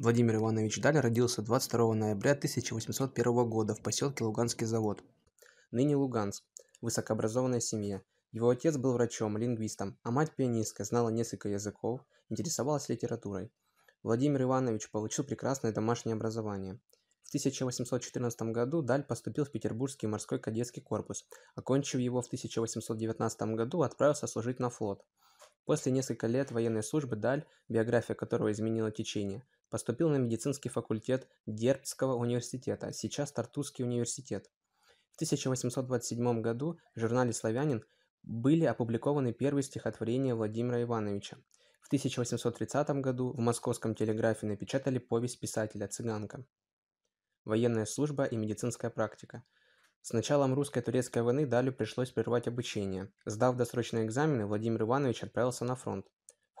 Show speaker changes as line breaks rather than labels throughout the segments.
Владимир Иванович Даль родился 22 ноября 1801 года в поселке Луганский завод, ныне Луганск, высокообразованная семья. Его отец был врачом, лингвистом, а мать пианисткой, знала несколько языков, интересовалась литературой. Владимир Иванович получил прекрасное домашнее образование. В 1814 году Даль поступил в Петербургский морской кадетский корпус. Окончив его в 1819 году, отправился служить на флот. После нескольких лет военной службы Даль, биография которого изменила течение, Поступил на медицинский факультет Дербского университета, сейчас Тартусский университет. В 1827 году в журнале «Славянин» были опубликованы первые стихотворения Владимира Ивановича. В 1830 году в московском телеграфе напечатали повесть писателя «Цыганка». Военная служба и медицинская практика. С началом русско-турецкой войны Далю пришлось прервать обучение. Сдав досрочные экзамены, Владимир Иванович отправился на фронт.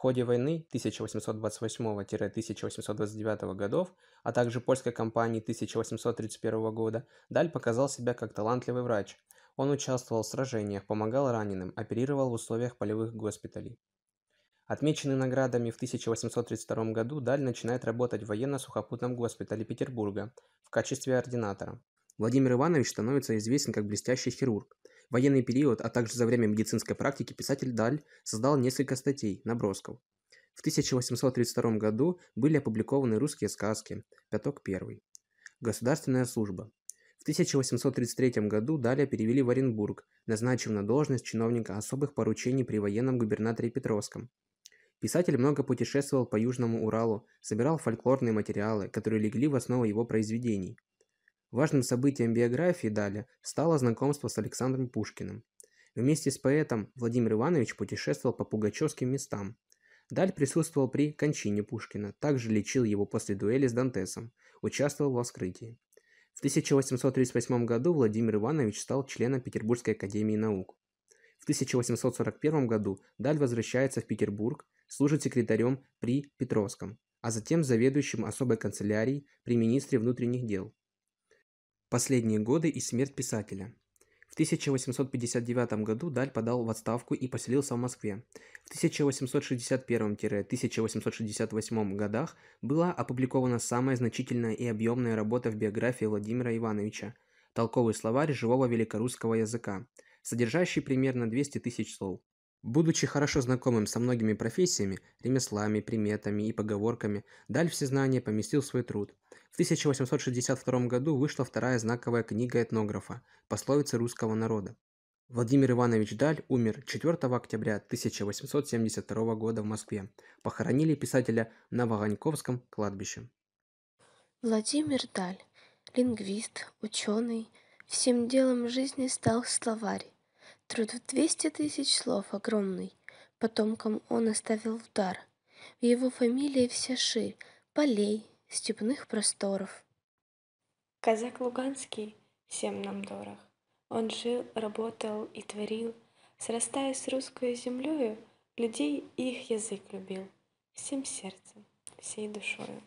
В ходе войны 1828-1829 годов, а также польской кампании 1831 года, Даль показал себя как талантливый врач. Он участвовал в сражениях, помогал раненым, оперировал в условиях полевых госпиталей. Отмеченный наградами в 1832 году, Даль начинает работать в военно-сухопутном госпитале Петербурга в качестве ординатора. Владимир Иванович становится известен как блестящий хирург – военный период, а также за время медицинской практики писатель Даль создал несколько статей, набросков. В 1832 году были опубликованы русские сказки, пяток первый. Государственная служба. В 1833 году Даля перевели в Оренбург, назначив на должность чиновника особых поручений при военном губернаторе Петровском. Писатель много путешествовал по Южному Уралу, собирал фольклорные материалы, которые легли в основу его произведений – Важным событием биографии Даля стало знакомство с Александром Пушкиным. Вместе с поэтом Владимир Иванович путешествовал по пугачевским местам. Даль присутствовал при кончине Пушкина, также лечил его после дуэли с Дантесом, участвовал в вскрытии. В 1838 году Владимир Иванович стал членом Петербургской академии наук. В 1841 году Даль возвращается в Петербург, служит секретарем при Петровском, а затем заведующим особой канцелярией при министре внутренних дел. Последние годы и смерть писателя. В 1859 году Даль подал в отставку и поселился в Москве. В 1861-1868 годах была опубликована самая значительная и объемная работа в биографии Владимира Ивановича «Толковый словарь живого великорусского языка», содержащий примерно 200 тысяч слов. Будучи хорошо знакомым со многими профессиями, ремеслами, приметами и поговорками, Даль все знания поместил в свой труд в 1862 году вышла вторая знаковая книга этнографа «Пословицы русского народа». Владимир Иванович Даль умер 4 октября 1872 года в Москве. Похоронили писателя на Ваганьковском кладбище.
Владимир Даль, лингвист, ученый, всем делом жизни стал словарь. Труд в 200 тысяч слов огромный, потомкам он оставил в дар. В его фамилии вся ширь, полей, степных просторов. Казак Луганский всем нам дорог. Он жил, работал и творил, срастаясь с русской землею, людей и их язык любил всем сердцем, всей душою.